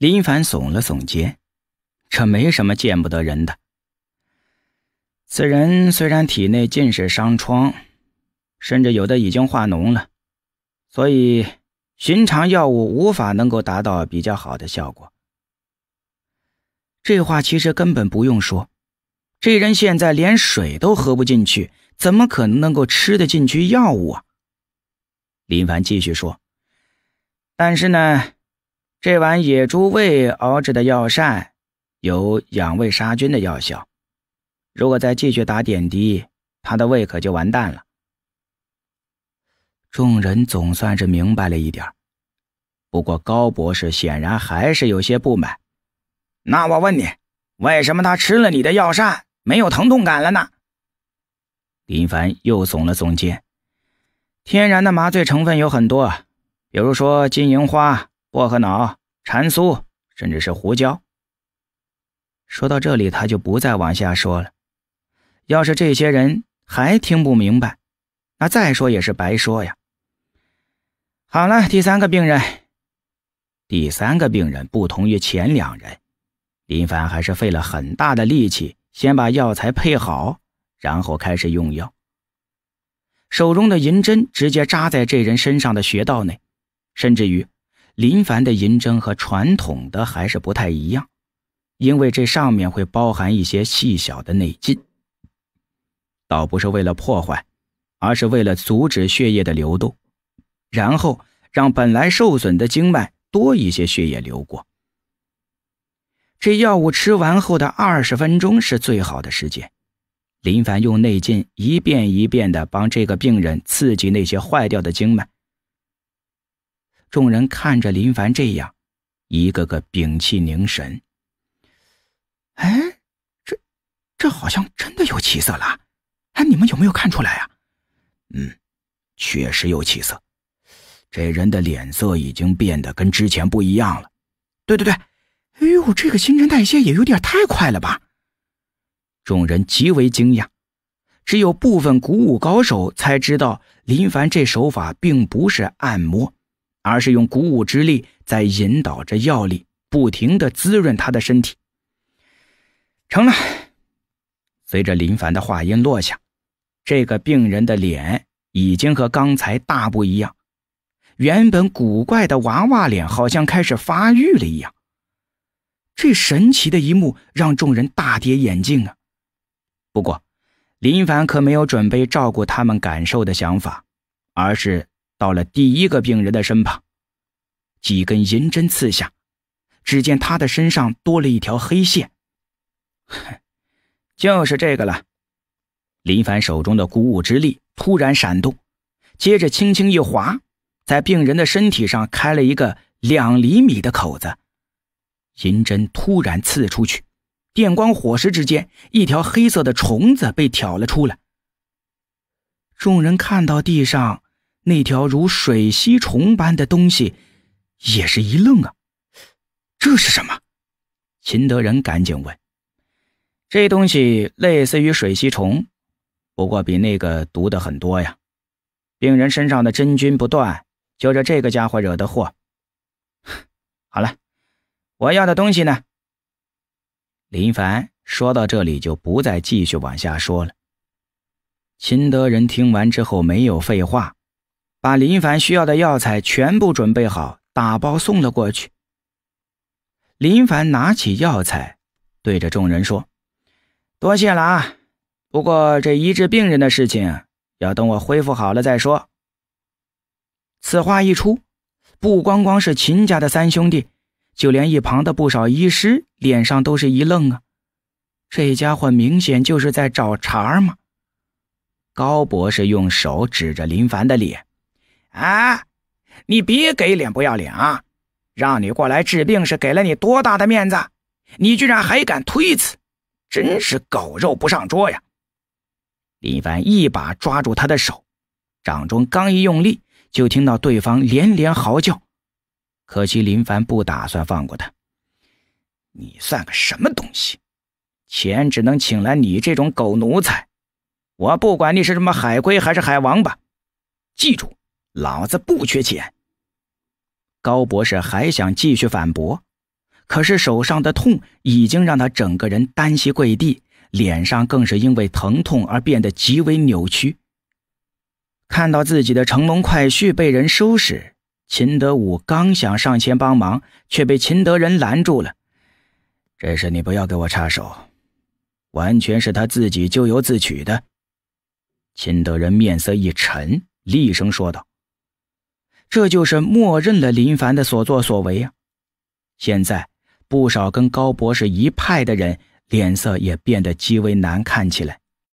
林凡耸了耸肩，这没什么见不得人的。此人虽然体内尽是伤疮，甚至有的已经化脓了，所以寻常药物无法能够达到比较好的效果。这话其实根本不用说，这人现在连水都喝不进去，怎么可能能够吃得进去药物啊？林凡继续说：“但是呢。”这碗野猪胃熬制的药膳有养胃杀菌的药效，如果再继续打点滴，他的胃可就完蛋了。众人总算是明白了一点不过高博士显然还是有些不满。那我问你，为什么他吃了你的药膳没有疼痛感了呢？林凡又耸了耸肩，天然的麻醉成分有很多，比如说金银花。薄荷脑、蝉酥，甚至是胡椒。说到这里，他就不再往下说了。要是这些人还听不明白，那再说也是白说呀。好了，第三个病人，第三个病人不同于前两人，林凡还是费了很大的力气，先把药材配好，然后开始用药。手中的银针直接扎在这人身上的穴道内，甚至于……林凡的银针和传统的还是不太一样，因为这上面会包含一些细小的内劲，倒不是为了破坏，而是为了阻止血液的流动，然后让本来受损的经脉多一些血液流过。这药物吃完后的二十分钟是最好的时间，林凡用内劲一遍一遍的帮这个病人刺激那些坏掉的经脉。众人看着林凡这样，一个个屏气凝神。哎，这这好像真的有起色了！哎，你们有没有看出来啊？嗯，确实有起色，这人的脸色已经变得跟之前不一样了。对对对，哎呦，这个新陈代谢也有点太快了吧！众人极为惊讶，只有部分古武高手才知道林凡这手法并不是按摩。而是用鼓舞之力在引导着药力，不停的滋润他的身体。成了。随着林凡的话音落下，这个病人的脸已经和刚才大不一样，原本古怪的娃娃脸好像开始发育了一样。这神奇的一幕让众人大跌眼镜啊！不过，林凡可没有准备照顾他们感受的想法，而是。到了第一个病人的身旁，几根银针刺下，只见他的身上多了一条黑线。哼，就是这个了。林凡手中的孤舞之力突然闪动，接着轻轻一划，在病人的身体上开了一个两厘米的口子。银针突然刺出去，电光火石之间，一条黑色的虫子被挑了出来。众人看到地上。那条如水吸虫般的东西，也是一愣啊！这是什么？秦德仁赶紧问：“这东西类似于水吸虫，不过比那个毒的很多呀。病人身上的真菌不断，就是这个家伙惹的祸。”好了，我要的东西呢？林凡说到这里就不再继续往下说了。秦德仁听完之后没有废话。把林凡需要的药材全部准备好，打包送了过去。林凡拿起药材，对着众人说：“多谢了啊，不过这医治病人的事情，要等我恢复好了再说。”此话一出，不光光是秦家的三兄弟，就连一旁的不少医师脸上都是一愣啊！这家伙明显就是在找茬嘛！高博士用手指着林凡的脸。啊，你别给脸不要脸啊！让你过来治病是给了你多大的面子，你居然还敢推辞，真是狗肉不上桌呀！林凡一把抓住他的手，掌中刚一用力，就听到对方连连嚎叫。可惜林凡不打算放过他。你算个什么东西？钱只能请来你这种狗奴才，我不管你是什么海龟还是海王八，记住。老子不缺钱。高博士还想继续反驳，可是手上的痛已经让他整个人单膝跪地，脸上更是因为疼痛而变得极为扭曲。看到自己的乘龙快婿被人收拾，秦德武刚想上前帮忙，却被秦德仁拦住了：“这事你不要给我插手，完全是他自己咎由自取的。”秦德仁面色一沉，厉声说道。这就是默认了林凡的所作所为啊！现在不少跟高博士一派的人脸色也变得极为难看起来。